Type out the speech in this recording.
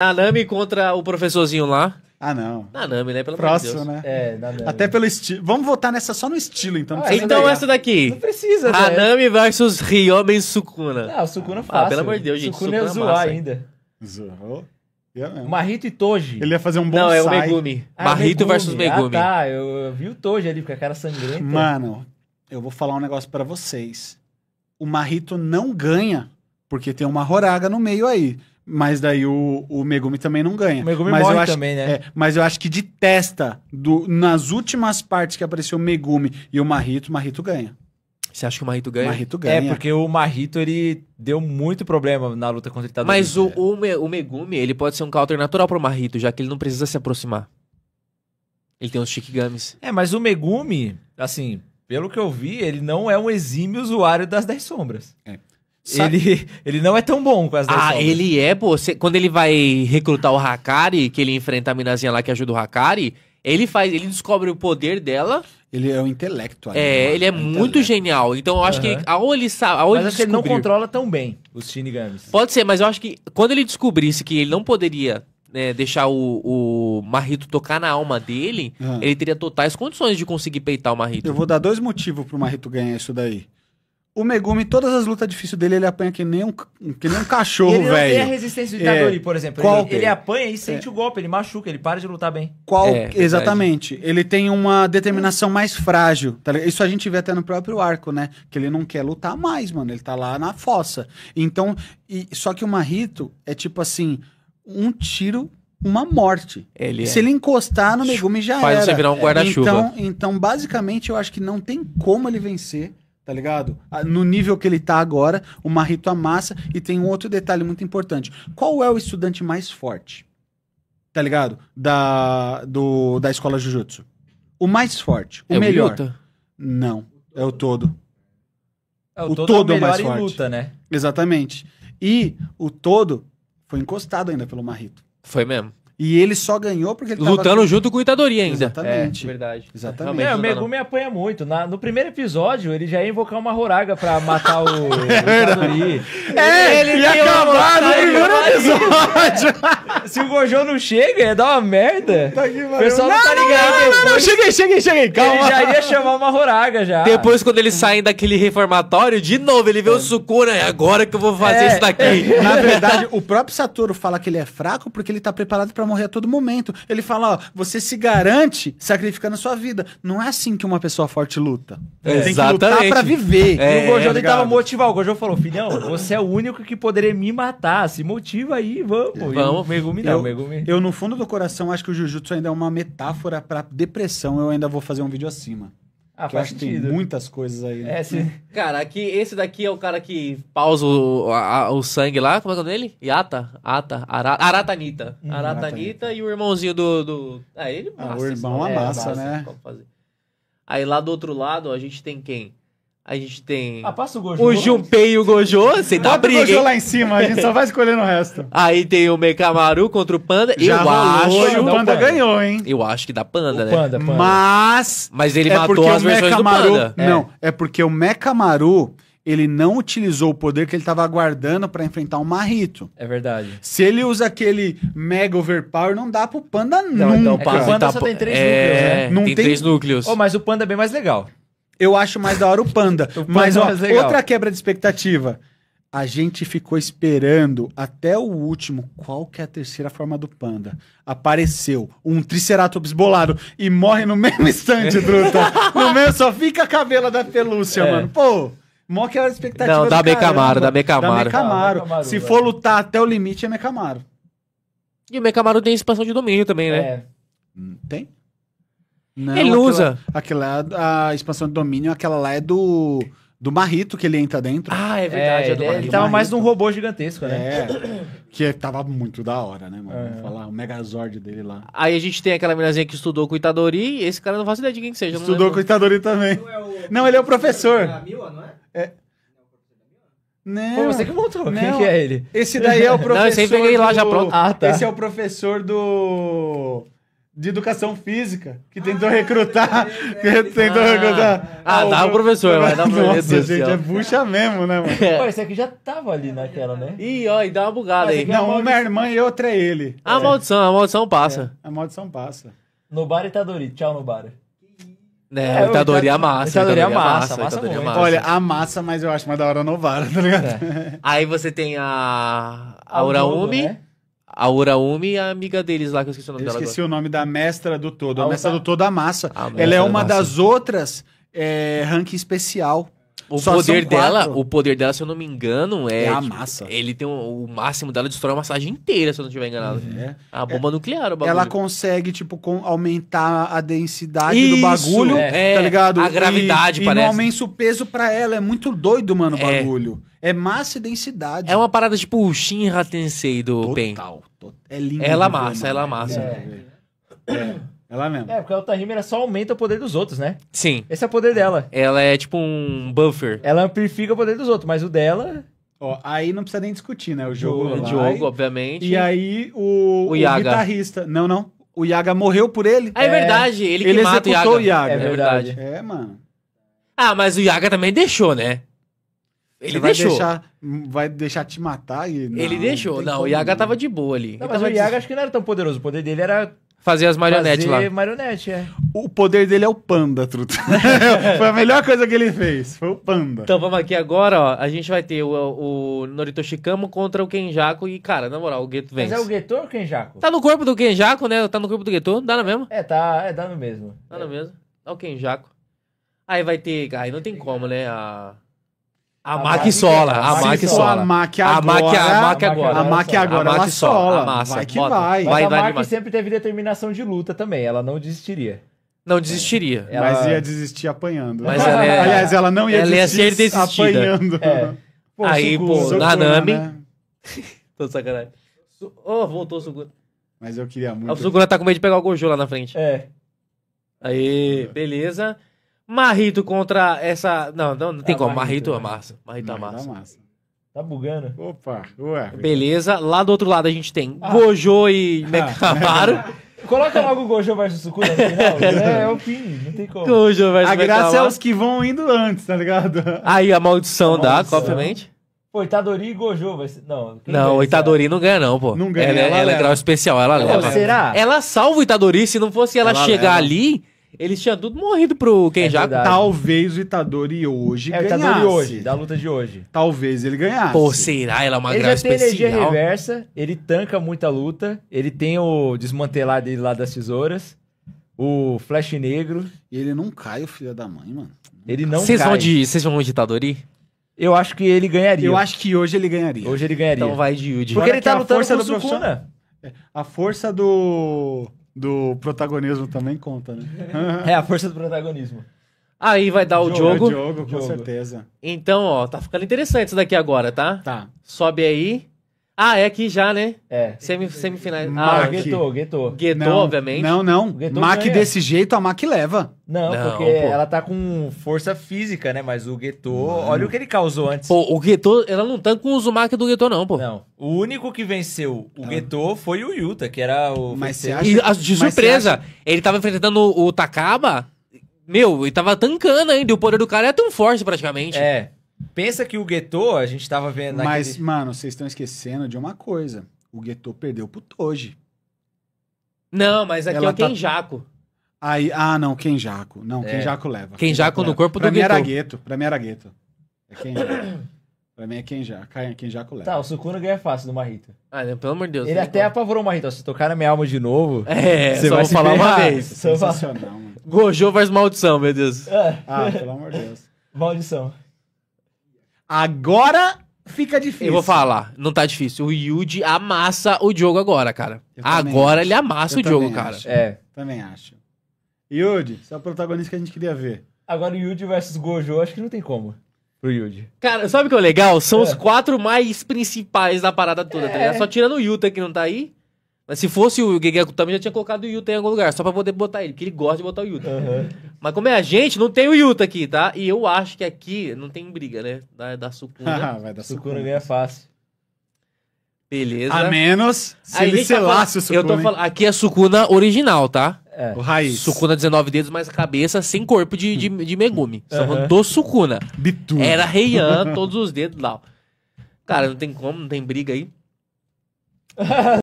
Nanami contra o professorzinho lá. Ah, não. Nanami, né? Pelo amor Deus. Próximo, né? É, Nanami. Até pelo estilo. Vamos votar nessa só no estilo, então. Ah, então essa daqui. Não precisa, né? Hanami versus Ryoben Sukuna. Ah, o Sukuna fácil. É ah, pelo amor de Deus, gente. Sukuna, Sukuna é zoar massa, ainda. Zoou. É Marito e Toji. Ele ia fazer um bom Não, é o Megumi. Ah, é Megumi. versus Megumi. Ah, tá. Eu, vi o Toji ali com a cara sangrenta. Mano, eu vou falar um negócio para vocês. O Marito não ganha porque tem uma Horaga no meio aí. Mas daí o, o Megumi também não ganha. O Megumi mas morre acho, também, né? É, mas eu acho que de testa, do, nas últimas partes que apareceu o Megumi e o Marito o Marito ganha. Você acha que o Marito ganha? Marito ganha. É, porque o Marito ele deu muito problema na luta contra o Itadori. Mas o, o, o Megumi, ele pode ser um counter natural pro Marito já que ele não precisa se aproximar. Ele tem uns Shikigamis. É, mas o Megumi, assim, pelo que eu vi, ele não é um exímio usuário das 10 sombras. É. Ele, ele não é tão bom com as Ah, ele é, pô. Cê, quando ele vai recrutar o Hakari, que ele enfrenta a minazinha lá que ajuda o Hakari, ele faz, ele descobre o poder dela. Ele é um intelecto. É, animal. É, ele é, é muito intelecto. genial. Então eu acho uhum. que ao ele sabe, ao mas ele, assim, ele não controla tão bem os Shinigamis. Pode ser, mas eu acho que quando ele descobrisse que ele não poderia né, deixar o, o Marrito tocar na alma dele, uhum. ele teria totais condições de conseguir peitar o Marrito. Eu vou dar dois motivos pro Marrito ganhar isso daí. O Megumi, todas as lutas difíceis dele, ele apanha que nem um, que nem um cachorro, é velho. Ele não tem a resistência do Itadori, é. por exemplo. Qual, ele, ele, é? apanha e sente é. o golpe, ele machuca, ele para de lutar bem. Qual, é, exatamente. Verdade. Ele tem uma determinação mais frágil. Tá? Isso a gente vê até no próprio arco, né? Que ele não quer lutar mais, mano. Ele tá lá na fossa. Então, e, só que o Marito é tipo assim, um tiro uma morte. Ele Se é. ele encostar no Megumi já Faz era. Faz você virar um guarda-chuva. Então, então, basicamente, eu acho que não tem como ele vencer tá ligado? Ah, no nível que ele tá agora, o Marrito amassa. E tem um outro detalhe muito importante. Qual é o estudante mais forte? Tá ligado? Da, do, da escola Jujutsu. O mais forte, o é melhor. O Não, é o todo. É, o, o, todo, é todo é, o mais forte. luta, né? Exatamente. E o todo foi encostado ainda pelo Marrito. Foi mesmo. E ele só ganhou porque ele Lutando junto com o Itadori ainda. Exatamente. É, verdade. Exatamente. É, o Megumi apanha muito. Na, no primeiro episódio, ele já ia invocar uma Horaga pra matar o, é é, o Itadori. É, ele, ele ia acabar no primeiro episódio. Se o Gojo não chega, ia dar uma merda. Tá aqui, o pessoal não, não tá ligado. Não, não, não, não, cheguei, cheguei, cheguei. Calma. Ele já ia chamar uma Horaga já. Depois, quando eles saem daquele reformatório, de novo, ele vê é. o Sukuna. É agora que eu vou fazer é. isso daqui. Na verdade, o próprio Satoru fala que ele é fraco porque ele tá preparado pra morrer a todo momento. Ele fala, ó, você se garante sacrificando a sua vida. Não é assim que uma pessoa forte luta. É. Tem Exatamente. que lutar pra viver. É, e o Gojo é, tentava motivar. O Gojo falou, filhão, você é o único que poderia me matar. Se motiva aí, vamos. Vamos, Megumi não, eu, Megumi. Eu, no fundo do coração, acho que o Jujutsu ainda é uma metáfora pra depressão. Eu ainda vou fazer um vídeo acima. Ah, que faz eu acho sentido. que tem muitas coisas aí. Né? É, sim. cara, aqui, esse daqui é o cara que pausa o, a, o sangue lá. Como é, é o nome dele? Yata? Ata? Ara, Aratanita. Hum, Aratanita e o irmãozinho do. do... Ah, ele massa. Ah, o irmão amassa, é, né? massa, né? Aí lá do outro lado, a gente tem quem? A gente tem. Ah, passa o Gojo. O Junpei e o Gojo. Você tá briga. O Gojo lá em cima, a gente só vai escolhendo o resto. Aí tem o Mekamaru contra o Panda. Já eu acho. O Panda ganhou, hein? Eu acho que dá Panda, o né? Panda, panda. Mas. Mas ele é matou as versões Mekamaru... do Panda. Não, é, é porque o Mekamaru ele não utilizou o poder que ele estava aguardando para enfrentar um marrito. É verdade. Se ele usa aquele mega overpower, não dá pro panda não, então nunca. Então, é o panda só tá tem três é... núcleos, né? Não tem, tem... três núcleos. Oh, mas o panda é bem mais legal. Eu acho mais da hora o Panda. o mas, é ó, é outra quebra de expectativa. A gente ficou esperando até o último qual que é a terceira forma do panda. Apareceu um Triceratops bolado e morre no mesmo instante, Druta. no mesmo só fica a cabela da pelúcia, é. mano. Pô, mó que era a expectativa. Não, dá Mecamaro, dá Mecamaro. Dá Mecamaro. Se for lutar até o limite, é Mecamaro. E o Mecamaro tem expansão de domínio também, né? É. Tem? Não, ele aquela, usa. Aquela é a, a expansão de domínio, aquela lá é do. Do Marrito que ele entra dentro. Ah, é verdade. É, é ele, ele tava mais num robô gigantesco, né? É. Que tava muito da hora, né, mano? É. Vamos falar, o Megazord dele lá. Aí a gente tem aquela meninazinha que estudou com Itadori, e esse cara não faz ideia de quem que seja. Estudou com Itadori também. Não, é o... não, ele é o professor. É a Mila, não é? É. Não. Pô, você que montou. Quem que é ele? Esse daí é o professor. não, eu peguei do... lá já pronto. Ah, tá. Esse é o professor do de educação física que tentou ah, recrutar. É, que tentou ah, recrutar. Ah, ah dá o professor, vai dar pro Nossa, gente, assim, é bucha mesmo, né, mano? É. Pô, esse aqui já tava ali naquela, né? Ih, ó, e dá uma bugada aí. É é Não, uma irmã e outra é ele. A é. maldição, a maldição passa. A maldição passa. bar e Tadori. Tchau, bar É, é, o Itadori massa Itadori amassa. Massa, massa, massa. Olha, massa mas eu acho mais da hora Novara, tá ligado? É. Aí você tem a, a né? a Uraumi e é a amiga deles lá, que eu esqueci o nome eu dela. Esqueci agora. o nome da mestra do todo. A, a ah, mestra do todo amassa. A ela é uma massa. das outras é, ranking especial. O Só poder dela, o poder dela, se eu não me engano, é. É a massa. Ele tem o, o máximo dela, destrói uma massagem inteira, se eu não estiver enganado. É. A bomba é. nuclear, o bagulho. Ela consegue, tipo, com, aumentar a densidade Isso, do bagulho, é. tá é, ligado? A gravidade, e, parece. E não aumenta o peso pra ela. É muito doido, mano, o é. bagulho. É massa e densidade. É uma parada tipo o Shinra Tensei do Total. Pen. Total. É lindo. Ela massa, ela massa. É. é. é. É lá mesmo. É, porque a Altarimira só aumenta o poder dos outros, né? Sim. Esse é o poder dela. Ela é tipo um buffer. Ela amplifica o poder dos outros, mas o dela. Ó, aí não precisa nem discutir, né? O jogo. O jogo, obviamente. E aí o, o, o guitarrista. Não, não. O Yaga morreu por ele. Ah, é, é, é verdade. Ele, ele mata o Yaga. o Yaga. É verdade. é mano. Ah, mas o Yaga também deixou, né? Ele vai deixou. Deixar, vai deixar te matar e. Não, ele deixou. Não, não o Yaga né? tava de boa ali. Não, mas o Yaga acho que não era tão poderoso. O poder dele era Fazer as marionetes Fazer lá. marionete, é. O poder dele é o panda, truta. foi a melhor coisa que ele fez. Foi o panda. Então vamos aqui agora, ó. A gente vai ter o, o Norito Shikamo contra o Kenjaku. E, cara, na moral, o Gueto vence. Mas é o Gueto ou o Kenjaku? Tá no corpo do Kenjaku, né? Tá no corpo do Gueto. Dá na mesma? É, tá. É, dá no mesmo. Dá é. no mesmo. Dá o Kenjaku. Aí vai ter. Aí não tem como, né? A. A, tá MAC sola, a MAC sola. A MAC agora. A MAC agora. A MAC agora, ela sola. Massa, vai que vai. Mas a MAC sempre teve determinação de luta também, ela não desistiria. Não desistiria. É. Ela... Mas ia desistir apanhando. Mas ela é... Aliás, ela não ia ela desistir ia ser apanhando. É. Pô, Aí, Sugura, pô, Nanami... Né? Tô sacanagem. Oh, voltou o Sugura. Mas eu queria ah, muito... O Sugura tá com medo de pegar o Gojo lá na frente. É. Aí, beleza. Marrito contra essa. Não, não, não tem é como. Marrito, Marrito amassa. É né? Marrito é amassa. massa. Tá bugando. Opa, ué. Beleza. Lá do outro lado a gente tem ah. Gojo e ah. Mecamaro. Coloca logo o Gojo versus Sukuna no final. É, né? é o fim, não tem como. Gojo versus A graça é os que vão indo antes, tá ligado? Aí a maldição, maldição. dá, obviamente. Pô, Itadori e Gojo vai ser... Não, não o Itadori não ganha não, pô. Não ganha. Ela, ela, ela é grau especial, ela, leva. Será? Ela salva o Itadori, se não fosse ela, chegar leva. ali... Eles tinham tudo morrido pro quem é já. Talvez o Itadori hoje É o ganhasse. Itadori hoje, da luta de hoje. Talvez ele ganhasse. Pô, será? Ela é uma ele grave já tem energia reversa, ele tanca muita luta, ele tem o desmantelar dele lá das tesouras, o flash negro, E ele não cai, o filho da mãe, mano. ele não Vocês cai. vão de, vocês vão de Itadori? Eu acho que ele ganharia. Eu acho que hoje ele ganharia. Hoje ele ganharia. Então vai de Yuji. Porque ele tá lutando força com o do Sukuna. É, a força do do protagonismo também conta, né? é, a força do protagonismo. Aí vai dar o jogo. Diogo. É jogo, com certeza. Então, ó, tá ficando interessante isso daqui agora, tá? Tá. Sobe aí. Ah, é aqui já, né? É. Semi, semifinais. Mac. Ah, Guetou, Guetou. Guetou, obviamente. Não, não. Guetou Mac ganha. É. desse jeito, a Mac leva. Não, Não, porque pô. ela tá com força física, né? Mas o Gueto, olha o que ele causou antes. Pô, o Gueto, ela não tá com o Uzumaki do Gueto, não, pô. Não. O único que venceu o tá. Gueto foi o Yuta, que era o. Mas você acha? E ah, de surpresa, ele tava enfrentando o, o Takaba. Meu, ele tava tancando ainda. E o poder do cara é tão forte praticamente. É. Pensa que o Guetô, a gente tava vendo. Mas, naquele... mano, vocês estão esquecendo de uma coisa. O Guetô perdeu pro Toji. Não, mas aqui Ela é o tá... Aí, ah, não, Jaco, Não, é. Jaco leva. Kenjaku, Jaco no corpo do Guetô. Pra mim era Gueto. Pra mim era Gueto. É Kenjaku. pra mim é quem Kenjaku leva. Tá, o Sukuna ganha fácil do Marrita. Ah, pelo amor de Deus. Ele né, até então. apavorou o Marrita. Se tocar na minha alma de novo... É, você vai falar uma vez. Sensacional, mano. Gojo versus maldição, meu Deus. É. Ah, pelo amor de Deus. Maldição. Agora fica difícil. Eu vou falar, não tá difícil. O Yuji amassa o Diogo agora, cara. Agora acho. ele amassa Eu o Diogo, acho. cara. É. Também acho. Yuji, você é o protagonista que a gente queria ver. Agora o Yuji versus Gojo, acho que não tem como. Pro Yuji. Cara, sabe o que é legal? São é. os quatro mais principais da parada toda, é. tá ligado? É. Só tirando o Yuta que não tá aí. Mas se fosse o Gege também já tinha colocado o Yuta em algum lugar, só pra poder botar ele, porque ele gosta de botar o Yuta. Uhum. Mas como é a gente, não tem o Yuta aqui, tá? E eu acho que aqui não tem briga, né? Da, da Sukuna. Ah, vai da Sukuna. Sukuna é fácil. Beleza. A menos se Aí ele tá selasse tá o Sukuna. Eu tô falando, aqui é Sukuna original, tá? É. O raiz. Sukuna 19 dedos mais cabeça, sem corpo de, de, de Megumi. Uhum. do Sukuna. Bitu. Era Reian, todos os dedos lá. Cara, não tem como, não tem briga aí.